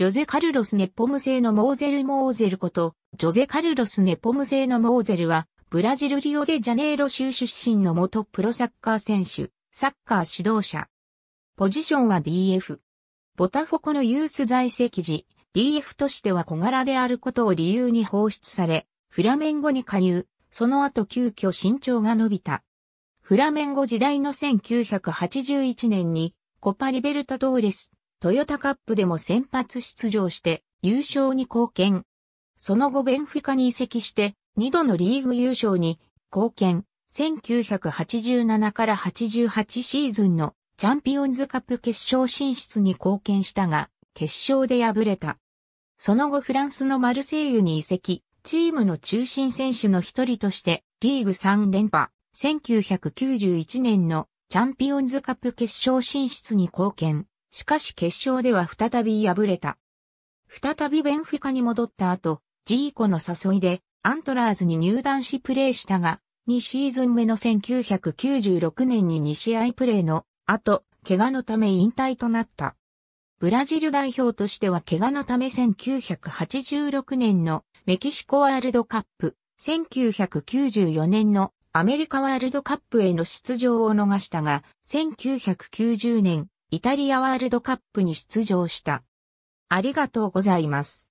ジョゼ・カルロス・ネポム製のモーゼル・モーゼルこと、ジョゼ・カルロス・ネポム製のモーゼルは、ブラジルリオデジャネイロ州出身の元プロサッカー選手、サッカー指導者。ポジションは DF。ボタフォコのユース在籍時、DF としては小柄であることを理由に放出され、フラメンゴに加入、その後急遽身長が伸びた。フラメンゴ時代の1981年にコパリベルタドーレストヨタカップでも先発出場して優勝に貢献。その後ベンフィカに移籍して2度のリーグ優勝に貢献。1987から88シーズンのチャンピオンズカップ決勝進出に貢献したが、決勝で敗れた。その後フランスのマルセイユに移籍、チームの中心選手の一人としてリーグ3連覇、1991年のチャンピオンズカップ決勝進出に貢献。しかし決勝では再び敗れた。再びベンフィカに戻った後、ジーコの誘いでアントラーズに入団しプレーしたが、2シーズン目の1996年に2試合プレーの後、怪我のため引退となった。ブラジル代表としては怪我のため1986年のメキシコワールドカップ、1994年のアメリカワールドカップへの出場を逃したが、1990年イタリアワールドカップに出場した。ありがとうございます。